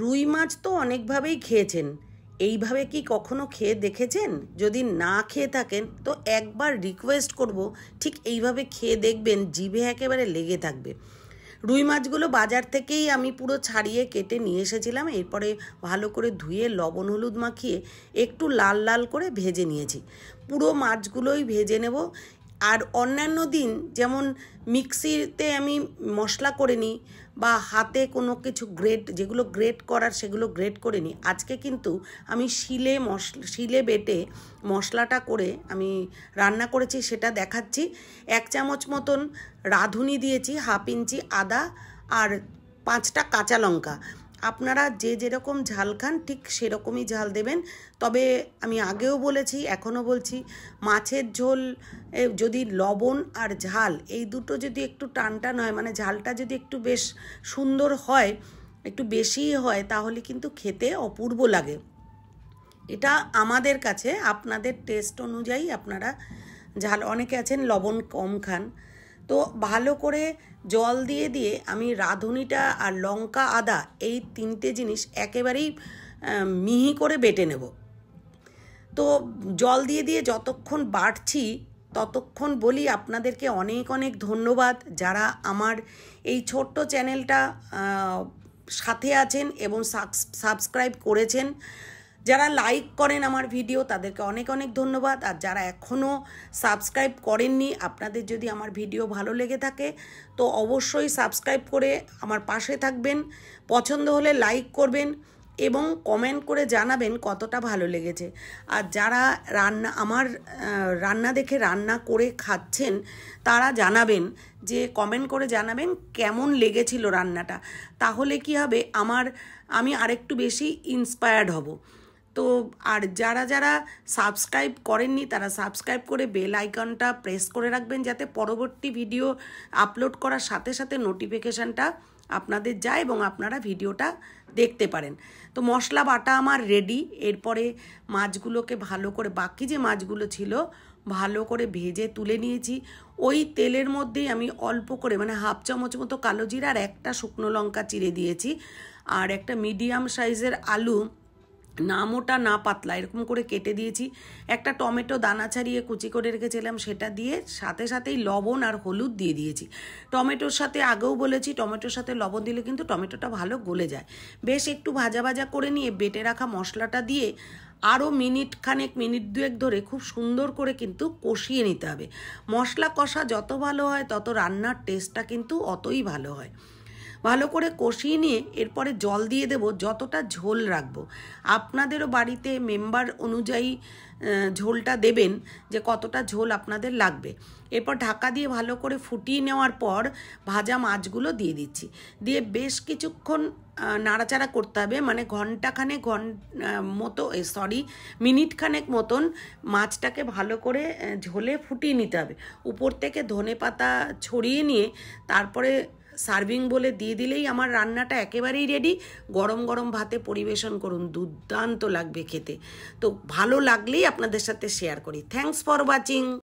রুই মাছ তো অনেকভাবেই খেয়েছেন এইভাবে কি কখনো খেয়ে দেখেছেন যদি না খেয়ে থাকেন তো একবার রিকোয়েস্ট করব ঠিক এইভাবে খেয়ে দেখবেন জিভে একেবারে লেগে থাকবে রুই মাছগুলো বাজার থেকেই আমি পুরো ছাড়িয়ে কেটে নিয়ে এসেছিলাম এরপরে ভালো করে ধুয়ে লবণ হলুদ মাখিয়ে একটু লাল লাল করে ভেজে নিয়েছি পুরো মাছগুলোই ভেজে নেব আর অন্যান্য দিন যেমন মিক্সিতে আমি মশলা করে নিই বা হাতে কোনো কিছু গ্রেট যেগুলো গ্রেট করার সেগুলো গ্রেট করে নিই আজকে কিন্তু আমি শিলে মশলা শিলে বেটে মশলাটা করে আমি রান্না করেছি সেটা দেখাচ্ছি এক চামচ মতন রাঁধুনি দিয়েছি হাফ ইঞ্চি আদা আর পাঁচটা কাঁচা লঙ্কা আপনারা যে যেরকম ঝাল খান ঠিক সেরকমই ঝাল দেবেন তবে আমি আগেও বলেছি এখনও বলছি মাছের ঝোল যদি লবণ আর ঝাল এই দুটো যদি একটু টানটান হয় মানে ঝালটা যদি একটু বেশ সুন্দর হয় একটু বেশিই হয় তাহলে কিন্তু খেতে অপূর্ব লাগে এটা আমাদের কাছে আপনাদের টেস্ট অনুযায়ী আপনারা ঝাল অনেকে আছেন লবণ কম খান তো ভালো করে জল দিয়ে দিয়ে আমি রাঁধুনিটা আর লঙ্কা আদা এই তিনটে জিনিস একেবারেই মিহি করে বেটে নেব তো জল দিয়ে দিয়ে যতক্ষণ বাড়ছি ততক্ষণ বলি আপনাদেরকে অনেক অনেক ধন্যবাদ যারা আমার এই ছোট্ট চ্যানেলটা সাথে আছেন এবং সাবস্ক্রাইব করেছেন যারা লাইক করেন আমার ভিডিও তাদেরকে অনেক অনেক ধন্যবাদ আর যারা এখনও সাবস্ক্রাইব করেননি আপনাদের যদি আমার ভিডিও ভালো লেগে থাকে তো অবশ্যই সাবস্ক্রাইব করে আমার পাশে থাকবেন পছন্দ হলে লাইক করবেন এবং কমেন্ট করে জানাবেন কতটা ভালো লেগেছে আর যারা রান্না আমার রান্না দেখে রান্না করে খাচ্ছেন তারা জানাবেন যে কমেন্ট করে জানাবেন কেমন লেগেছিল রান্নাটা তাহলে কি হবে আমার আমি আরেকটু বেশি ইন্সপায়ার্ড হব তো আর যারা যারা সাবস্ক্রাইব করেননি তারা সাবস্ক্রাইব করে বেল আইকনটা প্রেস করে রাখবেন যাতে পরবর্তী ভিডিও আপলোড করার সাথে সাথে নোটিফিকেশানটা আপনাদের যায় এবং আপনারা ভিডিওটা দেখতে পারেন তো মশলা বাটা আমার রেডি এরপরে মাছগুলোকে ভালো করে বাকি যে মাছগুলো ছিল ভালো করে ভেজে তুলে নিয়েছি ওই তেলের মধ্যেই আমি অল্প করে মানে হাফ চামচ মতো কালো জিরা আর একটা শুকনো লঙ্কা চিড়ে দিয়েছি আর একটা মিডিয়াম সাইজের আলু না মোটা না পাতলা এরকম করে কেটে দিয়েছি একটা টমেটো দানা ছাড়িয়ে কুচি করে রেখেছিলাম সেটা দিয়ে সাথে সাথেই লবণ আর হলুদ দিয়ে দিয়েছি টমেটোর সাথে আগেও বলেছি টমেটোর সাথে লবণ দিলে কিন্তু টমেটোটা ভালো গলে যায় বেশ একটু ভাজা ভাজা করে নিয়ে বেটে রাখা মশলাটা দিয়ে আরও মিনিট খানেক মিনিট দুয়েক ধরে খুব সুন্দর করে কিন্তু কষিয়ে নিতে হবে মশলা কষা যত ভালো হয় তত রান্নার টেস্টটা কিন্তু অতই ভালো হয় ভালো করে কষিয়ে নিয়ে এরপরে জল দিয়ে দেব যতটা ঝোল রাখবো আপনাদেরও বাড়িতে মেম্বার অনুযায়ী ঝোলটা দেবেন যে কতটা ঝোল আপনাদের লাগবে এরপর ঢাকা দিয়ে ভালো করে ফুটিয়ে নেওয়ার পর ভাজা মাছগুলো দিয়ে দিচ্ছি দিয়ে বেশ কিছুক্ষণ নাড়াচাড়া করতে হবে মানে ঘন্টাখানে ঘন মতো সরি মিনিটখানেক মতন মাছটাকে ভালো করে ঝোলে ফুটিয়ে নিতে হবে উপর থেকে ধনে পাতা ছড়িয়ে নিয়ে তারপরে সার্ভিং বলে দিয়ে দিলেই আমার রান্নাটা একেবারেই রেডি গরম গরম ভাতে পরিবেশন করুন দুর্দান্ত লাগবে খেতে তো ভালো লাগলেই আপনাদের সাথে শেয়ার করি থ্যাংকস ফর ওয়াচিং